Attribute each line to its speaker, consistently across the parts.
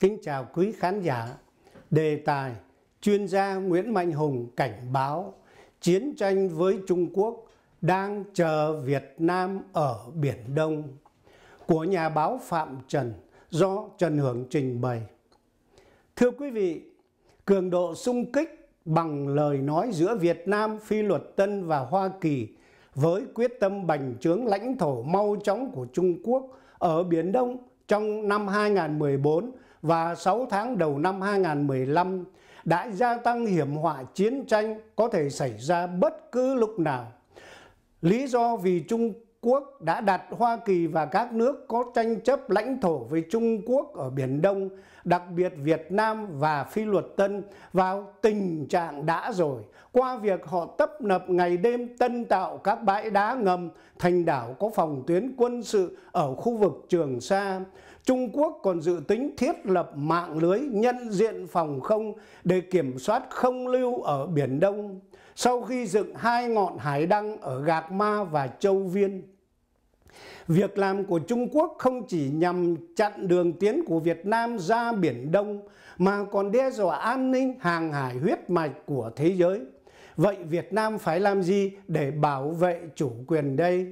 Speaker 1: Kính chào quý khán giả. Đề tài chuyên gia Nguyễn Mạnh Hùng cảnh báo chiến tranh với Trung Quốc đang chờ Việt Nam ở Biển Đông của nhà báo Phạm Trần do Trần Hưởng trình bày. Thưa quý vị, cường độ xung kích bằng lời nói giữa Việt Nam, phi luật tân và Hoa Kỳ với quyết tâm bành trướng lãnh thổ mau chóng của Trung Quốc ở Biển Đông trong năm 2014 và 6 tháng đầu năm 2015 đã gia tăng hiểm họa chiến tranh có thể xảy ra bất cứ lúc nào. Lý do vì Trung Quốc đã đặt Hoa Kỳ và các nước có tranh chấp lãnh thổ với Trung Quốc ở Biển Đông, đặc biệt Việt Nam và Phi Luật Tân vào tình trạng đã rồi qua việc họ tấp nập ngày đêm tân tạo các bãi đá ngầm thành đảo có phòng tuyến quân sự ở khu vực Trường Sa Trung Quốc còn dự tính thiết lập mạng lưới nhận diện phòng không để kiểm soát không lưu ở Biển Đông sau khi dựng hai ngọn hải đăng ở Gạc Ma và Châu Viên. Việc làm của Trung Quốc không chỉ nhằm chặn đường tiến của Việt Nam ra Biển Đông mà còn đe dọa an ninh hàng hải huyết mạch của thế giới. Vậy Việt Nam phải làm gì để bảo vệ chủ quyền đây?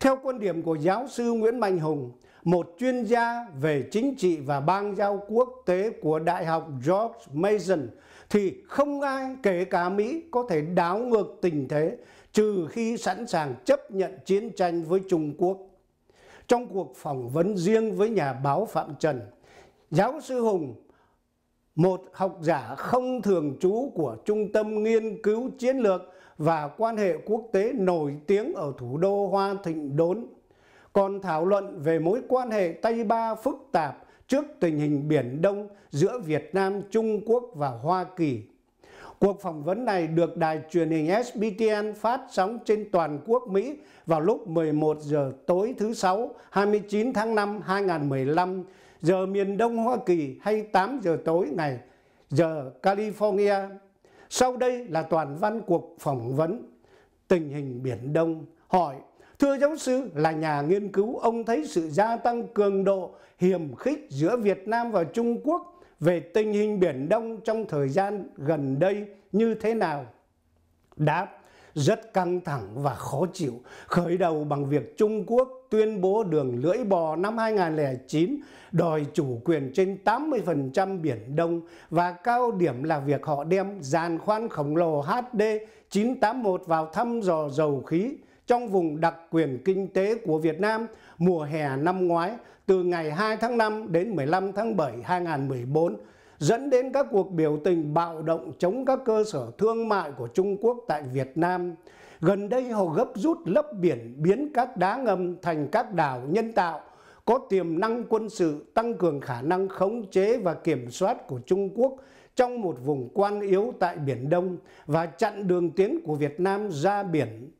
Speaker 1: Theo quan điểm của giáo sư Nguyễn Mạnh Hùng, một chuyên gia về chính trị và bang giao quốc tế của Đại học George Mason thì không ai kể cả Mỹ có thể đảo ngược tình thế trừ khi sẵn sàng chấp nhận chiến tranh với Trung Quốc. Trong cuộc phỏng vấn riêng với nhà báo Phạm Trần, giáo sư Hùng một học giả không thường trú của Trung tâm Nghiên cứu Chiến lược và Quan hệ Quốc tế nổi tiếng ở thủ đô Hoa Thịnh Đốn còn thảo luận về mối quan hệ Tây Ba phức tạp trước tình hình Biển Đông giữa Việt Nam, Trung Quốc và Hoa Kỳ. Cuộc phỏng vấn này được đài truyền hình SBTN phát sóng trên toàn quốc Mỹ vào lúc 11 giờ tối thứ Sáu 29 tháng 5 2015 giờ miền Đông Hoa Kỳ hay 8 giờ tối ngày giờ California. Sau đây là toàn văn cuộc phỏng vấn tình hình Biển Đông hỏi Thưa giáo sư, là nhà nghiên cứu, ông thấy sự gia tăng cường độ hiểm khích giữa Việt Nam và Trung Quốc về tình hình Biển Đông trong thời gian gần đây như thế nào? Đáp, rất căng thẳng và khó chịu, khởi đầu bằng việc Trung Quốc tuyên bố đường lưỡi bò năm 2009 đòi chủ quyền trên 80% Biển Đông và cao điểm là việc họ đem giàn khoan khổng lồ HD 981 vào thăm dò dầu khí trong vùng đặc quyền kinh tế của Việt Nam mùa hè năm ngoái từ ngày 2 tháng 5 đến 15 tháng 7 2014 dẫn đến các cuộc biểu tình bạo động chống các cơ sở thương mại của Trung Quốc tại Việt Nam. Gần đây họ gấp rút lấp biển biến các đá ngầm thành các đảo nhân tạo có tiềm năng quân sự tăng cường khả năng khống chế và kiểm soát của Trung Quốc trong một vùng quan yếu tại Biển Đông và chặn đường tiến của Việt Nam ra biển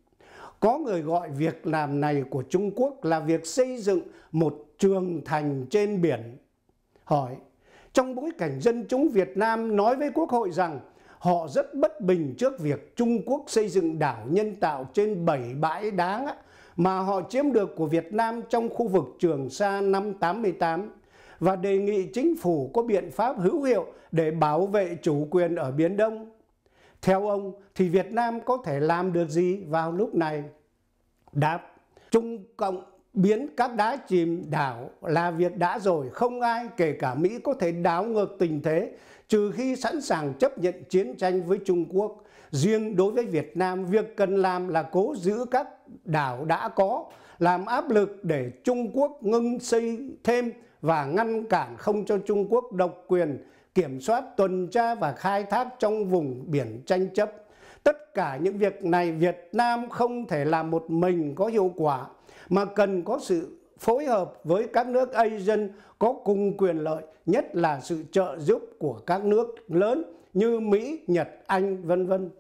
Speaker 1: có người gọi việc làm này của Trung Quốc là việc xây dựng một trường thành trên biển. Hỏi, trong bối cảnh dân chúng Việt Nam nói với Quốc hội rằng họ rất bất bình trước việc Trung Quốc xây dựng đảo nhân tạo trên 7 bãi đá mà họ chiếm được của Việt Nam trong khu vực Trường Sa năm 88 và đề nghị chính phủ có biện pháp hữu hiệu để bảo vệ chủ quyền ở Biển Đông. Theo ông thì Việt Nam có thể làm được gì vào lúc này? Đáp, Trung Cộng biến các đá chìm đảo là việc đã rồi, không ai kể cả Mỹ có thể đảo ngược tình thế trừ khi sẵn sàng chấp nhận chiến tranh với Trung Quốc. Riêng đối với Việt Nam, việc cần làm là cố giữ các đảo đã có, làm áp lực để Trung Quốc ngưng xây thêm và ngăn cản không cho Trung Quốc độc quyền kiểm soát tuần tra và khai thác trong vùng biển tranh chấp. Tất cả những việc này Việt Nam không thể làm một mình có hiệu quả mà cần có sự phối hợp với các nước Asian có cùng quyền lợi, nhất là sự trợ giúp của các nước lớn như Mỹ, Nhật, Anh, vân vân.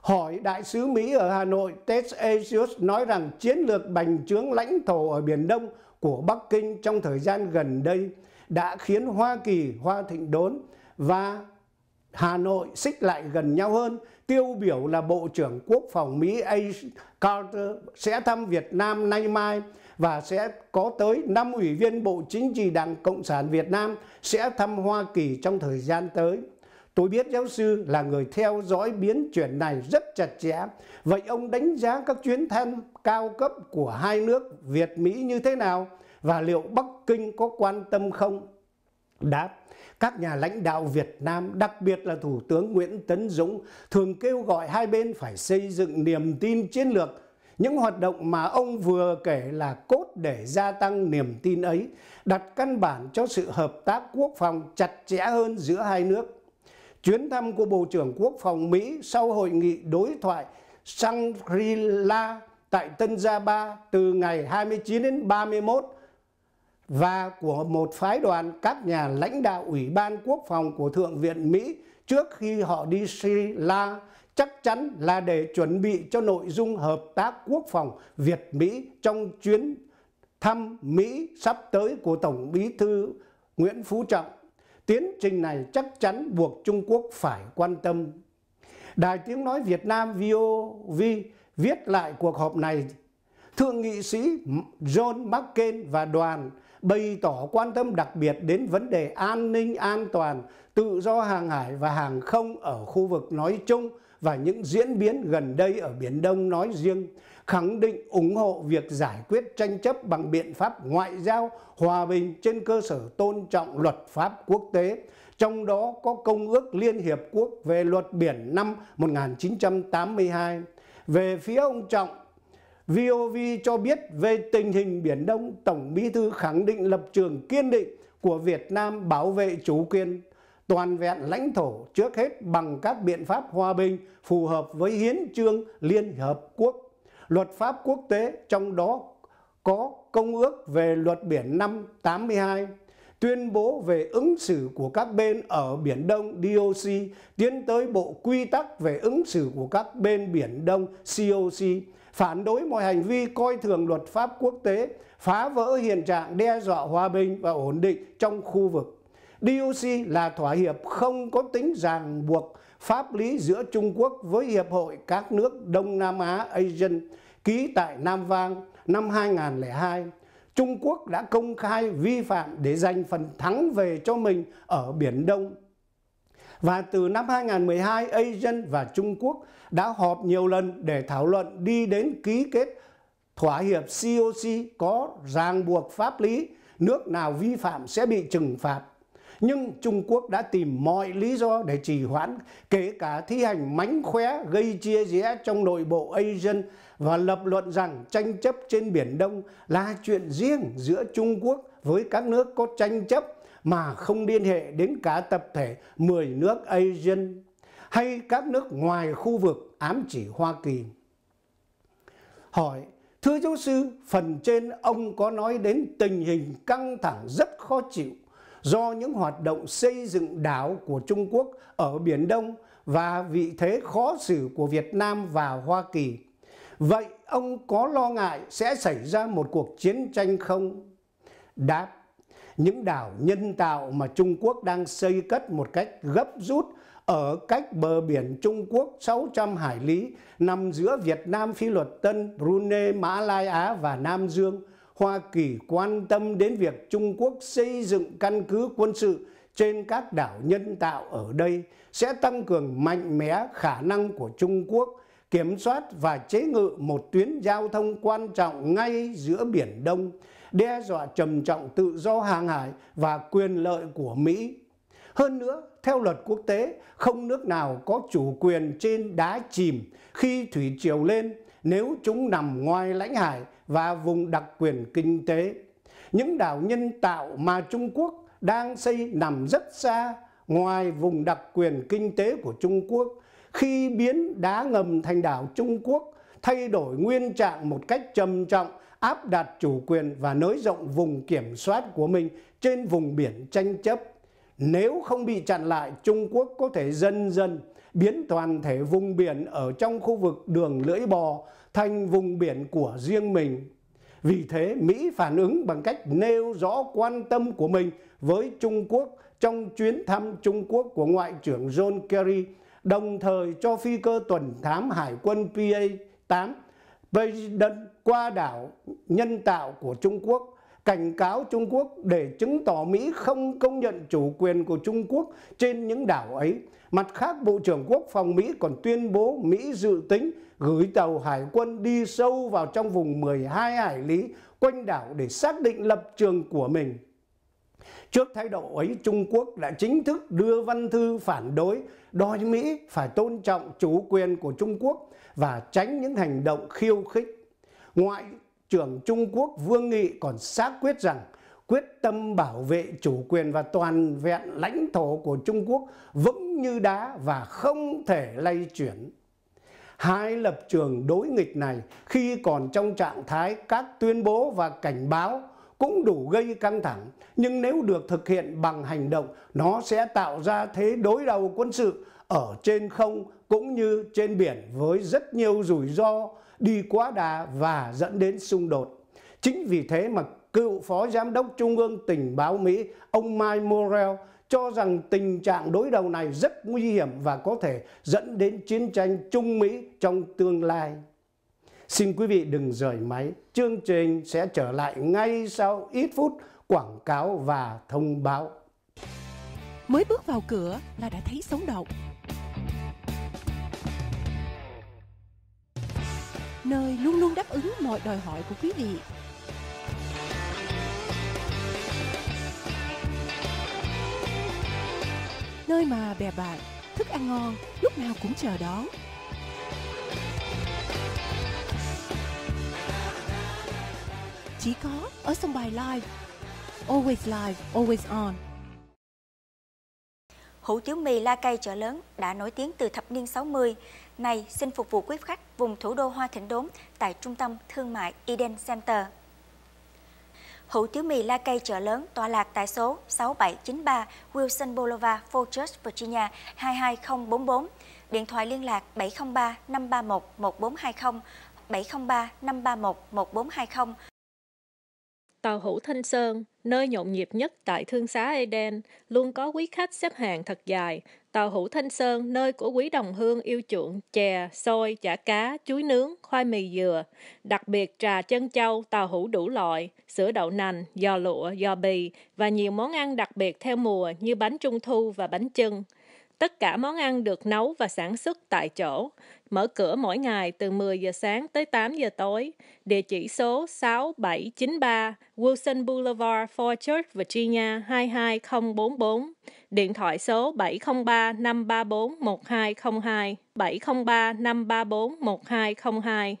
Speaker 1: Hỏi đại sứ Mỹ ở Hà Nội Ted Asius nói rằng chiến lược bành trướng lãnh thổ ở Biển Đông của Bắc Kinh trong thời gian gần đây đã khiến Hoa Kỳ, Hoa Thịnh Đốn và Hà Nội xích lại gần nhau hơn. Tiêu biểu là Bộ trưởng Quốc phòng Mỹ A. Carter sẽ thăm Việt Nam nay mai và sẽ có tới 5 ủy viên Bộ Chính trị Đảng Cộng sản Việt Nam sẽ thăm Hoa Kỳ trong thời gian tới. Tôi biết giáo sư là người theo dõi biến chuyển này rất chặt chẽ. Vậy ông đánh giá các chuyến thăm cao cấp của hai nước Việt-Mỹ như thế nào? và liệu Bắc Kinh có quan tâm không? Đáp, các nhà lãnh đạo Việt Nam, đặc biệt là Thủ tướng Nguyễn Tấn Dũng, thường kêu gọi hai bên phải xây dựng niềm tin chiến lược. Những hoạt động mà ông vừa kể là cốt để gia tăng niềm tin ấy, đặt căn bản cho sự hợp tác quốc phòng chặt chẽ hơn giữa hai nước. Chuyến thăm của Bộ trưởng Quốc phòng Mỹ sau hội nghị đối thoại Shangri-La tại Tân Gia Ba từ ngày 29 đến 31 và của một phái đoàn các nhà lãnh đạo Ủy ban Quốc phòng của Thượng viện Mỹ trước khi họ đi Sri La chắc chắn là để chuẩn bị cho nội dung hợp tác quốc phòng Việt Mỹ trong chuyến thăm Mỹ sắp tới của Tổng Bí thư Nguyễn Phú Trọng. Tiến trình này chắc chắn buộc Trung Quốc phải quan tâm. Đài Tiếng Nói Việt Nam VOV viết lại cuộc họp này. Thượng nghị sĩ John McCain và đoàn bày tỏ quan tâm đặc biệt đến vấn đề an ninh, an toàn, tự do hàng hải và hàng không ở khu vực nói chung và những diễn biến gần đây ở Biển Đông nói riêng, khẳng định ủng hộ việc giải quyết tranh chấp bằng biện pháp ngoại giao hòa bình trên cơ sở tôn trọng luật pháp quốc tế, trong đó có Công ước Liên Hiệp Quốc về luật biển năm 1982. Về phía ông Trọng, VOV cho biết về tình hình Biển Đông, Tổng Bí thư khẳng định lập trường kiên định của Việt Nam bảo vệ chủ quyền toàn vẹn lãnh thổ trước hết bằng các biện pháp hòa bình phù hợp với hiến trương Liên Hợp Quốc, luật pháp quốc tế trong đó có Công ước về luật biển năm 82, tuyên bố về ứng xử của các bên ở Biển Đông DOC tiến tới bộ quy tắc về ứng xử của các bên Biển Đông COC phản đối mọi hành vi coi thường luật pháp quốc tế, phá vỡ hiện trạng đe dọa hòa bình và ổn định trong khu vực. DOC là thỏa hiệp không có tính ràng buộc pháp lý giữa Trung Quốc với Hiệp hội các nước Đông Nam Á ASEAN ký tại Nam Vang năm 2002. Trung Quốc đã công khai vi phạm để giành phần thắng về cho mình ở Biển Đông và từ năm 2012, Asian và Trung Quốc đã họp nhiều lần để thảo luận đi đến ký kết thỏa hiệp COC có ràng buộc pháp lý nước nào vi phạm sẽ bị trừng phạt. Nhưng Trung Quốc đã tìm mọi lý do để trì hoãn, kể cả thi hành mánh khóe gây chia rẽ trong nội bộ Asian và lập luận rằng tranh chấp trên Biển Đông là chuyện riêng giữa Trung Quốc với các nước có tranh chấp mà không liên hệ đến cả tập thể 10 nước ASEAN hay các nước ngoài khu vực ám chỉ Hoa Kỳ. Hỏi, thưa giáo sư, phần trên ông có nói đến tình hình căng thẳng rất khó chịu do những hoạt động xây dựng đảo của Trung Quốc ở Biển Đông và vị thế khó xử của Việt Nam và Hoa Kỳ. Vậy ông có lo ngại sẽ xảy ra một cuộc chiến tranh không? Đáp những đảo nhân tạo mà Trung Quốc đang xây cất một cách gấp rút ở cách bờ biển Trung Quốc 600 hải lý nằm giữa Việt Nam, Phi Luật Tân, Brunei, Mã Lai Á và Nam Dương. Hoa Kỳ quan tâm đến việc Trung Quốc xây dựng căn cứ quân sự trên các đảo nhân tạo ở đây sẽ tăng cường mạnh mẽ khả năng của Trung Quốc kiểm soát và chế ngự một tuyến giao thông quan trọng ngay giữa Biển Đông đe dọa trầm trọng tự do hàng hải và quyền lợi của Mỹ. Hơn nữa, theo luật quốc tế, không nước nào có chủ quyền trên đá chìm khi thủy triều lên nếu chúng nằm ngoài lãnh hải và vùng đặc quyền kinh tế. Những đảo nhân tạo mà Trung Quốc đang xây nằm rất xa ngoài vùng đặc quyền kinh tế của Trung Quốc khi biến đá ngầm thành đảo Trung Quốc thay đổi nguyên trạng một cách trầm trọng áp đặt chủ quyền và nới rộng vùng kiểm soát của mình trên vùng biển tranh chấp. Nếu không bị chặn lại, Trung Quốc có thể dần dần biến toàn thể vùng biển ở trong khu vực đường lưỡi bò thành vùng biển của riêng mình. Vì thế, Mỹ phản ứng bằng cách nêu rõ quan tâm của mình với Trung Quốc trong chuyến thăm Trung Quốc của Ngoại trưởng John Kerry, đồng thời cho phi cơ tuần thám Hải quân PA-8 President qua đảo nhân tạo của Trung Quốc cảnh cáo Trung Quốc để chứng tỏ Mỹ không công nhận chủ quyền của Trung Quốc trên những đảo ấy. Mặt khác, Bộ trưởng Quốc phòng Mỹ còn tuyên bố Mỹ dự tính gửi tàu hải quân đi sâu vào trong vùng 12 hải lý quanh đảo để xác định lập trường của mình. Trước thái độ ấy, Trung Quốc đã chính thức đưa văn thư phản đối đòi Mỹ phải tôn trọng chủ quyền của Trung Quốc và tránh những hành động khiêu khích. Ngoại trưởng Trung Quốc Vương Nghị còn xác quyết rằng quyết tâm bảo vệ chủ quyền và toàn vẹn lãnh thổ của Trung Quốc vững như đá và không thể lay chuyển. Hai lập trường đối nghịch này khi còn trong trạng thái các tuyên bố và cảnh báo cũng đủ gây căng thẳng, nhưng nếu được thực hiện bằng hành động, nó sẽ tạo ra thế đối đầu quân sự ở trên không cũng như trên biển với rất nhiều rủi ro đi quá đà và dẫn đến xung đột. Chính vì thế mà cựu phó giám đốc trung ương tình báo Mỹ ông Mike Morrell cho rằng tình trạng đối đầu này rất nguy hiểm và có thể dẫn đến chiến tranh Trung Mỹ trong tương lai. Xin quý vị đừng rời máy, chương trình sẽ trở lại ngay sau ít phút quảng cáo và thông báo.
Speaker 2: Mới bước vào cửa là đã thấy sống động nơi luôn luôn đáp ứng mọi đòi hỏi của quý vị. Nơi mà bè bạn, thức ăn ngon lúc nào cũng chờ đón. Chỉ có ở sân bài live. Always live, always on. Hủ tiếu mì La Cây chợ lớn đã nổi tiếng từ thập niên 60 này xin phục vụ quý khách vùng thủ đô Hoa Thịnh Đốn tại trung tâm thương mại Eden Center. Hủ tiếu mì la cây chợ lớn tọa lạc tại số 6793 Wilson Boulevard, Fort Church, Virginia 22044. Điện thoại liên lạc 703 531 1420, 703 531 1420.
Speaker 3: Tàu hủ Thanh Sơn, nơi nhộn nhịp nhất tại thương xá Eden, luôn có quý khách xếp hàng thật dài, Tàu Hủ Thanh Sơn, nơi của quý đồng hương yêu chuộng, chè, xôi, chả cá, chuối nướng, khoai mì dừa, đặc biệt trà chân châu, tàu hủ đủ loại, sữa đậu nành, giò lụa, giò bì và nhiều món ăn đặc biệt theo mùa như bánh trung thu và bánh trưng. Tất cả món ăn được nấu và sản xuất tại chỗ, mở cửa mỗi ngày từ 10 giờ sáng tới 8 giờ tối, địa chỉ số 6793 Wilson Boulevard, Fort Church, Virginia 22044 điện thoại số 703 534 1202, 703 534 1202.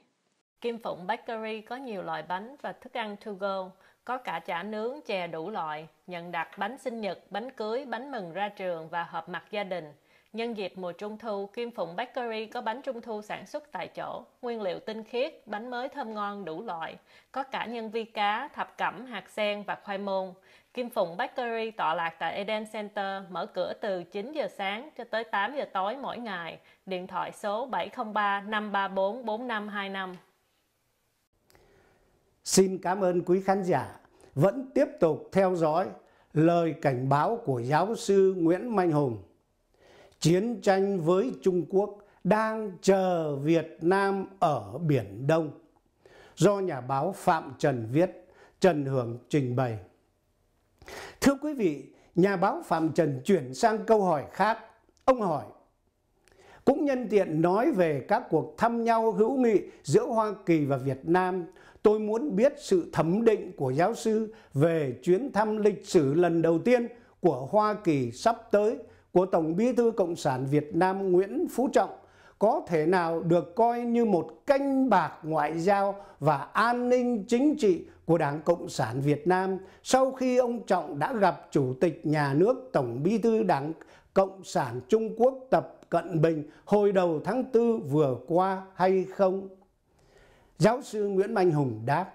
Speaker 3: Kim Phụng Bakery có nhiều loại bánh và thức ăn to go, có cả chả nướng, chè đủ loại, nhận đặt bánh sinh nhật, bánh cưới, bánh mừng ra trường và họp mặt gia đình – Nhân dịp mùa trung thu, Kim Phụng Bakery có bánh trung thu sản xuất tại chỗ, nguyên liệu tinh khiết, bánh mới thơm ngon đủ loại, có cả nhân vi cá, thập cẩm, hạt sen và khoai môn. Kim Phụng Bakery tọa lạc tại Eden Center, mở cửa từ 9 giờ sáng cho tới 8 giờ tối mỗi ngày. Điện thoại số 703 534 4525.
Speaker 1: Xin cảm ơn quý khán giả vẫn tiếp tục theo dõi lời cảnh báo của giáo sư Nguyễn Mạnh Hùng chiến tranh với Trung Quốc đang chờ Việt Nam ở Biển Đông do nhà báo Phạm Trần viết, Trần Hưởng trình bày. Thưa quý vị, nhà báo Phạm Trần chuyển sang câu hỏi khác. Ông hỏi, cũng nhân tiện nói về các cuộc thăm nhau hữu nghị giữa Hoa Kỳ và Việt Nam, tôi muốn biết sự thẩm định của giáo sư về chuyến thăm lịch sử lần đầu tiên của Hoa Kỳ sắp tới của Tổng Bí thư Cộng sản Việt Nam Nguyễn Phú Trọng có thể nào được coi như một canh bạc ngoại giao và an ninh chính trị của Đảng Cộng sản Việt Nam sau khi ông Trọng đã gặp Chủ tịch Nhà nước Tổng Bí thư Đảng Cộng sản Trung Quốc Tập Cận Bình hồi đầu tháng 4 vừa qua hay không? Giáo sư Nguyễn Mạnh Hùng đáp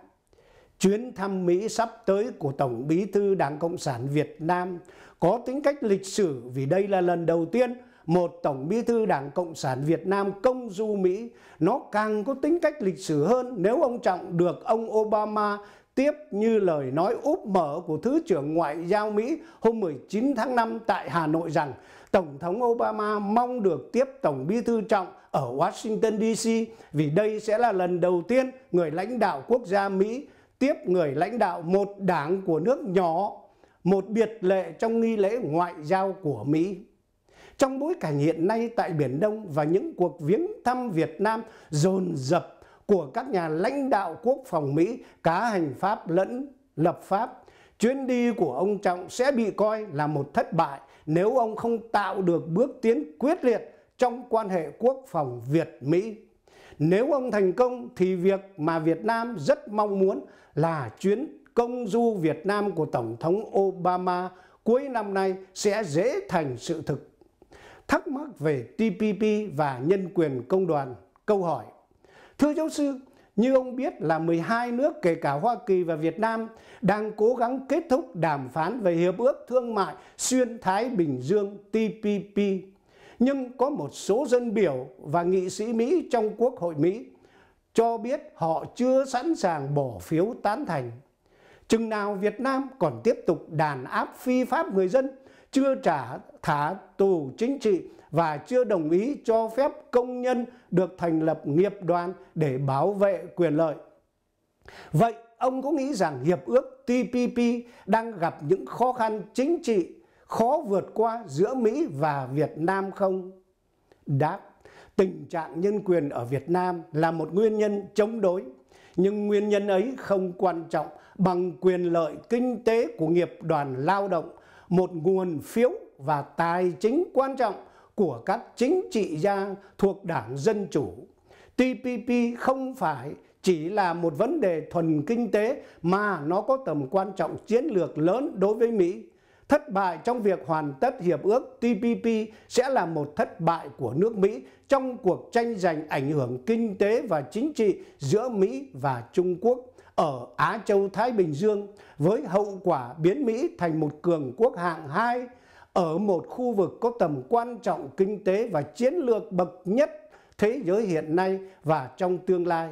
Speaker 1: chuyến thăm Mỹ sắp tới của Tổng Bí thư Đảng Cộng sản Việt Nam có tính cách lịch sử vì đây là lần đầu tiên một Tổng Bí thư Đảng Cộng sản Việt Nam công du Mỹ. Nó càng có tính cách lịch sử hơn nếu ông Trọng được ông Obama tiếp như lời nói úp mở của Thứ trưởng Ngoại giao Mỹ hôm 19 tháng 5 tại Hà Nội rằng Tổng thống Obama mong được tiếp Tổng bí thư Trọng ở Washington DC vì đây sẽ là lần đầu tiên người lãnh đạo quốc gia Mỹ tiếp người lãnh đạo một đảng của nước nhỏ, một biệt lệ trong nghi lễ ngoại giao của Mỹ. Trong bối cảnh hiện nay tại Biển Đông và những cuộc viếng thăm Việt Nam dồn dập của các nhà lãnh đạo quốc phòng Mỹ, cá hành pháp lẫn lập pháp, chuyến đi của ông Trọng sẽ bị coi là một thất bại nếu ông không tạo được bước tiến quyết liệt trong quan hệ quốc phòng Việt-Mỹ. Nếu ông thành công thì việc mà Việt Nam rất mong muốn là chuyến công du Việt Nam của Tổng thống Obama cuối năm nay sẽ dễ thành sự thực. Thắc mắc về TPP và nhân quyền công đoàn, câu hỏi. Thưa giáo sư, như ông biết là 12 nước kể cả Hoa Kỳ và Việt Nam đang cố gắng kết thúc đàm phán về Hiệp ước Thương mại Xuyên Thái Bình Dương TPP nhưng có một số dân biểu và nghị sĩ Mỹ trong Quốc hội Mỹ cho biết họ chưa sẵn sàng bỏ phiếu tán thành. Chừng nào Việt Nam còn tiếp tục đàn áp phi pháp người dân, chưa trả thả tù chính trị và chưa đồng ý cho phép công nhân được thành lập nghiệp đoàn để bảo vệ quyền lợi. Vậy ông có nghĩ rằng hiệp ước TPP đang gặp những khó khăn chính trị khó vượt qua giữa Mỹ và Việt Nam không? Đáp, tình trạng nhân quyền ở Việt Nam là một nguyên nhân chống đối, nhưng nguyên nhân ấy không quan trọng bằng quyền lợi kinh tế của nghiệp đoàn lao động, một nguồn phiếu và tài chính quan trọng của các chính trị gia thuộc Đảng Dân Chủ. TPP không phải chỉ là một vấn đề thuần kinh tế mà nó có tầm quan trọng chiến lược lớn đối với Mỹ. Thất bại trong việc hoàn tất hiệp ước TPP sẽ là một thất bại của nước Mỹ trong cuộc tranh giành ảnh hưởng kinh tế và chính trị giữa Mỹ và Trung Quốc ở Á Châu Thái Bình Dương với hậu quả biến Mỹ thành một cường quốc hạng 2 ở một khu vực có tầm quan trọng kinh tế và chiến lược bậc nhất thế giới hiện nay và trong tương lai.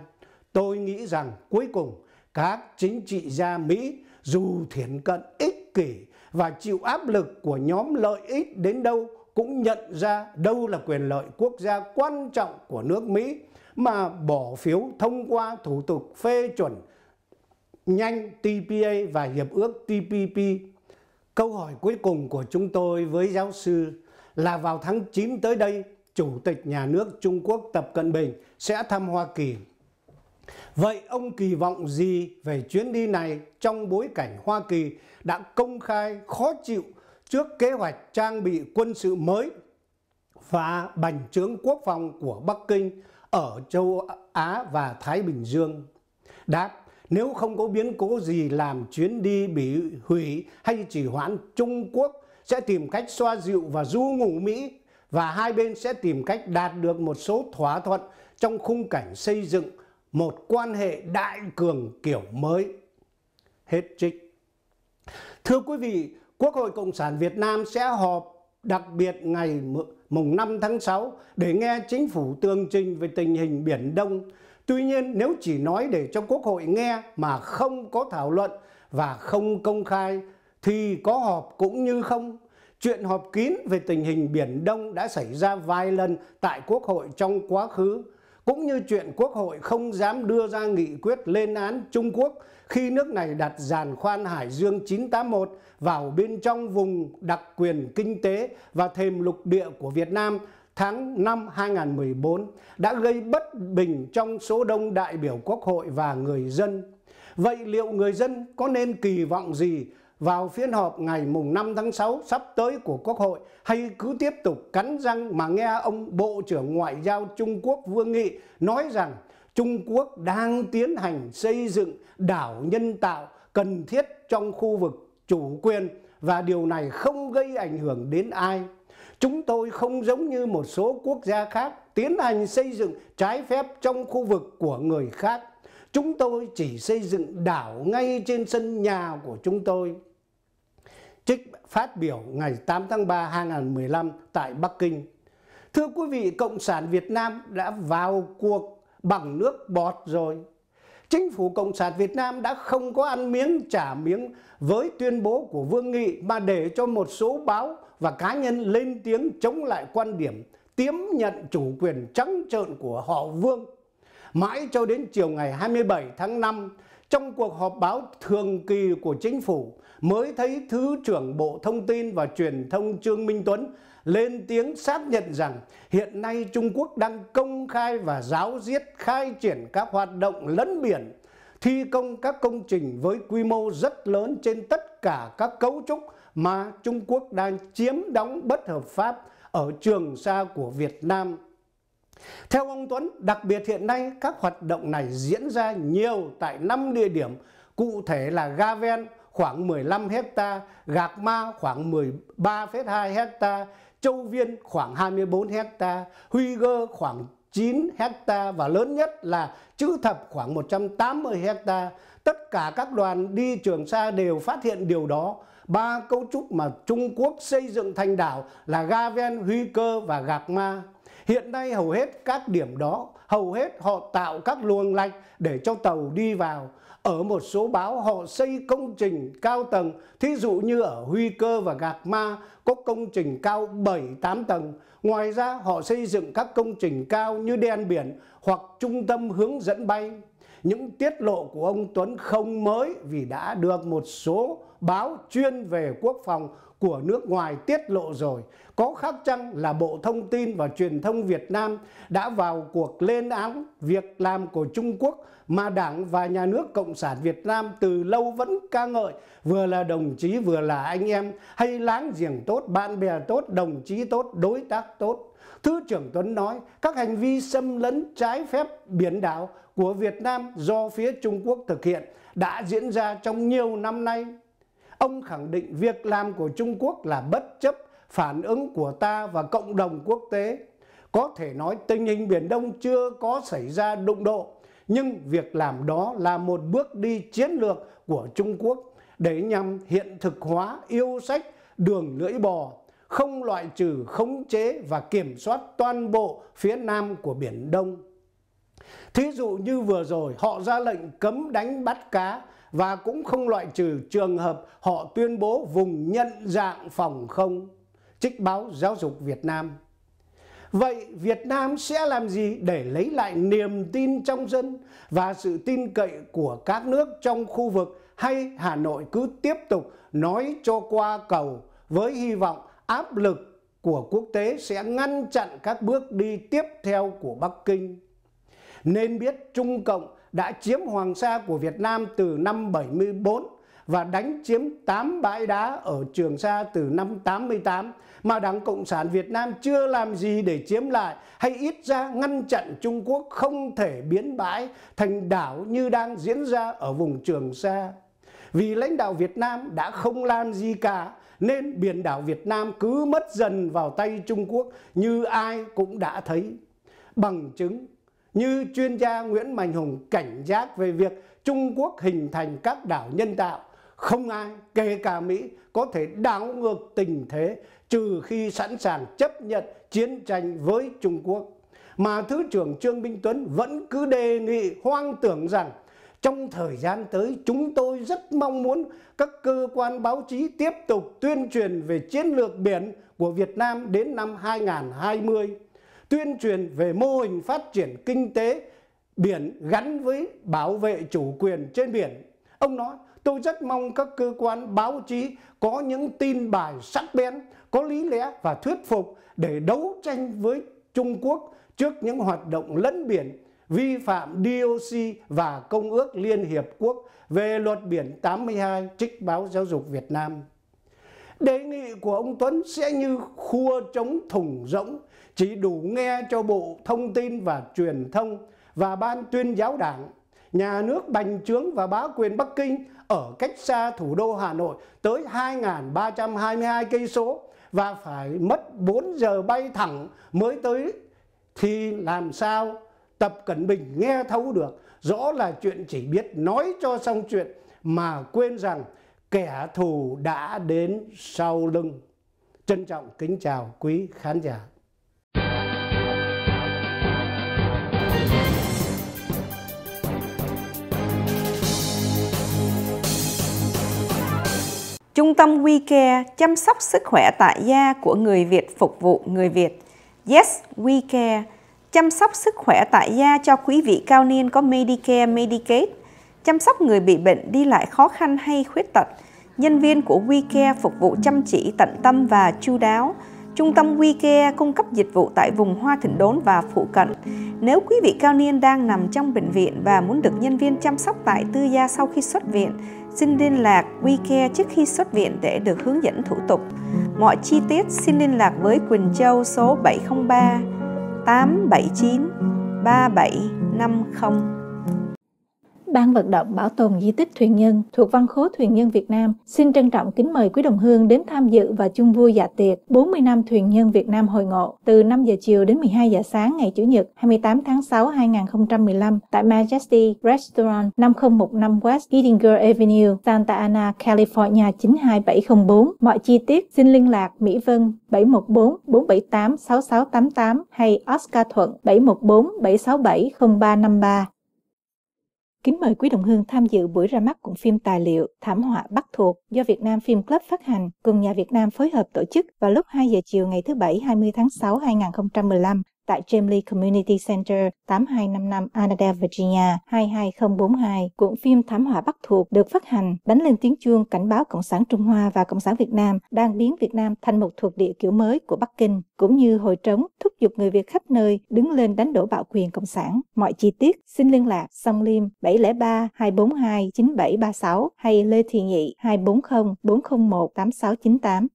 Speaker 1: Tôi nghĩ rằng cuối cùng các chính trị gia Mỹ dù thiển cận ích kỷ và chịu áp lực của nhóm lợi ích đến đâu cũng nhận ra đâu là quyền lợi quốc gia quan trọng của nước Mỹ mà bỏ phiếu thông qua thủ tục phê chuẩn nhanh TPA và hiệp ước TPP. Câu hỏi cuối cùng của chúng tôi với giáo sư là vào tháng 9 tới đây, Chủ tịch nhà nước Trung Quốc Tập Cận Bình sẽ thăm Hoa Kỳ. Vậy ông kỳ vọng gì về chuyến đi này trong bối cảnh Hoa Kỳ đã công khai khó chịu trước kế hoạch trang bị quân sự mới và bành trướng quốc phòng của Bắc Kinh ở châu Á và Thái Bình Dương. Đáp, nếu không có biến cố gì làm chuyến đi bị hủy hay chỉ hoãn, Trung Quốc sẽ tìm cách xoa dịu và du ngủ Mỹ và hai bên sẽ tìm cách đạt được một số thỏa thuận trong khung cảnh xây dựng một quan hệ đại cường kiểu mới. Hết trích. Thưa quý vị, Quốc hội Cộng sản Việt Nam sẽ họp đặc biệt ngày mùng 5 tháng 6 để nghe chính phủ tường trình về tình hình Biển Đông. Tuy nhiên, nếu chỉ nói để cho Quốc hội nghe mà không có thảo luận và không công khai thì có họp cũng như không. Chuyện họp kín về tình hình Biển Đông đã xảy ra vài lần tại Quốc hội trong quá khứ cũng như chuyện Quốc hội không dám đưa ra nghị quyết lên án Trung Quốc khi nước này đặt giàn khoan Hải Dương 981 vào bên trong vùng đặc quyền kinh tế và thềm lục địa của Việt Nam tháng 5 2014 đã gây bất bình trong số đông đại biểu Quốc hội và người dân. Vậy liệu người dân có nên kỳ vọng gì vào phiên họp ngày mùng 5 tháng 6 sắp tới của Quốc hội hay cứ tiếp tục cắn răng mà nghe ông Bộ trưởng Ngoại giao Trung Quốc Vương Nghị nói rằng Trung Quốc đang tiến hành xây dựng đảo nhân tạo cần thiết trong khu vực chủ quyền và điều này không gây ảnh hưởng đến ai. Chúng tôi không giống như một số quốc gia khác tiến hành xây dựng trái phép trong khu vực của người khác. Chúng tôi chỉ xây dựng đảo ngay trên sân nhà của chúng tôi trích phát biểu ngày 8 tháng 3 2015 tại Bắc Kinh. Thưa quý vị, Cộng sản Việt Nam đã vào cuộc bằng nước bọt rồi. Chính phủ Cộng sản Việt Nam đã không có ăn miếng trả miếng với tuyên bố của Vương Nghị mà để cho một số báo và cá nhân lên tiếng chống lại quan điểm tiếm nhận chủ quyền trắng trợn của họ Vương. Mãi cho đến chiều ngày 27 tháng 5 trong cuộc họp báo thường kỳ của chính phủ mới thấy Thứ trưởng Bộ Thông tin và Truyền thông Trương Minh Tuấn lên tiếng xác nhận rằng hiện nay Trung Quốc đang công khai và giáo diết khai triển các hoạt động lấn biển, thi công các công trình với quy mô rất lớn trên tất cả các cấu trúc mà Trung Quốc đang chiếm đóng bất hợp pháp ở trường sa của Việt Nam theo ông Tuấn, đặc biệt hiện nay các hoạt động này diễn ra nhiều tại 5 địa điểm, cụ thể là Ga Ven khoảng 15 hecta, Gạc Ma khoảng 13,2 hecta, Châu Viên khoảng 24 hecta, Huy Gơ khoảng 9 hecta và lớn nhất là Chữ Thập khoảng 180 hecta. Tất cả các đoàn đi Trường Sa đều phát hiện điều đó. Ba cấu trúc mà Trung Quốc xây dựng thành đảo là Ga Ven, Huy Cơ và Gạc Ma Hiện nay hầu hết các điểm đó, hầu hết họ tạo các luồng lạch để cho tàu đi vào. Ở một số báo họ xây công trình cao tầng, thí dụ như ở Huy Cơ và Gạc Ma có công trình cao 7-8 tầng. Ngoài ra họ xây dựng các công trình cao như đen biển hoặc trung tâm hướng dẫn bay. Những tiết lộ của ông Tuấn không mới vì đã được một số báo chuyên về quốc phòng của nước ngoài tiết lộ rồi. Có khác chăng là Bộ Thông tin và Truyền thông Việt Nam đã vào cuộc lên án việc làm của Trung Quốc mà Đảng và Nhà nước Cộng sản Việt Nam từ lâu vẫn ca ngợi vừa là đồng chí vừa là anh em hay láng giềng tốt, bạn bè tốt, đồng chí tốt, đối tác tốt. Thứ trưởng Tuấn nói các hành vi xâm lấn trái phép biển đảo của Việt Nam do phía Trung Quốc thực hiện đã diễn ra trong nhiều năm nay Ông khẳng định việc làm của Trung Quốc là bất chấp phản ứng của ta và cộng đồng quốc tế. Có thể nói tình hình Biển Đông chưa có xảy ra đụng độ, nhưng việc làm đó là một bước đi chiến lược của Trung Quốc để nhằm hiện thực hóa yêu sách đường lưỡi bò, không loại trừ, khống chế và kiểm soát toàn bộ phía nam của Biển Đông. Thí dụ như vừa rồi họ ra lệnh cấm đánh bắt cá và cũng không loại trừ trường hợp họ tuyên bố vùng nhận dạng phòng không, trích báo Giáo dục Việt Nam. Vậy Việt Nam sẽ làm gì để lấy lại niềm tin trong dân và sự tin cậy của các nước trong khu vực hay Hà Nội cứ tiếp tục nói cho qua cầu với hy vọng áp lực của quốc tế sẽ ngăn chặn các bước đi tiếp theo của Bắc Kinh? Nên biết Trung Cộng đã chiếm Hoàng Sa của Việt Nam từ năm 74 và đánh chiếm 8 bãi đá ở Trường Sa từ năm 88 mà Đảng Cộng sản Việt Nam chưa làm gì để chiếm lại hay ít ra ngăn chặn Trung Quốc không thể biến bãi thành đảo như đang diễn ra ở vùng Trường Sa. Vì lãnh đạo Việt Nam đã không làm gì cả nên biển đảo Việt Nam cứ mất dần vào tay Trung Quốc như ai cũng đã thấy. Bằng chứng như chuyên gia Nguyễn Mạnh Hùng cảnh giác về việc Trung Quốc hình thành các đảo nhân tạo. Không ai, kể cả Mỹ, có thể đảo ngược tình thế trừ khi sẵn sàng chấp nhận chiến tranh với Trung Quốc. Mà Thứ trưởng Trương Minh Tuấn vẫn cứ đề nghị hoang tưởng rằng trong thời gian tới chúng tôi rất mong muốn các cơ quan báo chí tiếp tục tuyên truyền về chiến lược biển của Việt Nam đến năm 2020 tuyên truyền về mô hình phát triển kinh tế biển gắn với bảo vệ chủ quyền trên biển. Ông nói, tôi rất mong các cơ quan báo chí có những tin bài sắc bén, có lý lẽ và thuyết phục để đấu tranh với Trung Quốc trước những hoạt động lấn biển vi phạm DOC và Công ước Liên Hiệp Quốc về luật biển 82 trích báo giáo dục Việt Nam. Đề nghị của ông Tuấn sẽ như khua chống thùng rỗng, chỉ đủ nghe cho Bộ Thông tin và Truyền thông và Ban tuyên giáo đảng, nhà nước bành trướng và bá quyền Bắc Kinh ở cách xa thủ đô Hà Nội tới 2.322 cây số và phải mất 4 giờ bay thẳng mới tới thì làm sao Tập Cận Bình nghe thấu được rõ là chuyện chỉ biết nói cho xong chuyện mà quên rằng kẻ thù đã đến sau lưng. Trân trọng kính chào quý khán giả.
Speaker 2: Trung tâm WeCare chăm sóc sức khỏe tại gia của người Việt phục vụ người Việt. Yes WeCare chăm sóc sức khỏe tại gia cho quý vị cao niên có Medicare, Medicaid chăm sóc người bị bệnh đi lại khó khăn hay khuyết tật. Nhân viên của WeCare phục vụ chăm chỉ, tận tâm và chu đáo. Trung tâm WeCare cung cấp dịch vụ tại vùng Hoa Thịnh Đốn và phụ cận. Nếu quý vị cao niên đang nằm trong bệnh viện và muốn được nhân viên chăm sóc tại tư gia sau khi xuất viện, xin liên lạc WeCare trước khi xuất viện để được hướng dẫn thủ tục. Mọi chi tiết xin liên lạc với Quỳnh Châu số 703 879 3750. Ban vận động bảo tồn di tích Thuyền Nhân thuộc Văn khố Thuyền Nhân Việt Nam xin trân trọng kính mời quý đồng hương đến tham dự và chung vui dạ tiệc 40 năm Thuyền Nhân Việt Nam hội ngộ từ 5 giờ chiều đến 12 giờ sáng ngày Chủ nhật 28 tháng 6 2015 tại Majesty Restaurant 5015 West Edinger Avenue, Santa Ana, California 92704. Mọi chi tiết xin liên lạc Mỹ Vân 714 478 6688 hay Oscar Thuận 714 767 0353. Kính mời quý đồng hương tham dự buổi ra mắt cuộn phim tài liệu Thảm họa Bắc thuộc do Việt Nam Phim Club phát hành cùng nhà Việt Nam phối hợp tổ chức vào lúc 2 giờ chiều ngày thứ Bảy 20 tháng 6 2015 tại Jamley Community Center 8255 Annadale, Virginia 22042. Cuộn phim Thám họa Bắc thuộc được phát hành đánh lên tiếng chuông cảnh báo Cộng sản Trung Hoa và Cộng sản Việt Nam đang biến Việt Nam thành một thuộc địa kiểu mới của Bắc Kinh, cũng như hồi trống thúc giục người Việt khắp nơi đứng lên đánh đổ bạo quyền Cộng sản. Mọi chi tiết xin liên lạc Song Liêm 703 242 9736 hay Lê Thị Nhị 240 401 8698.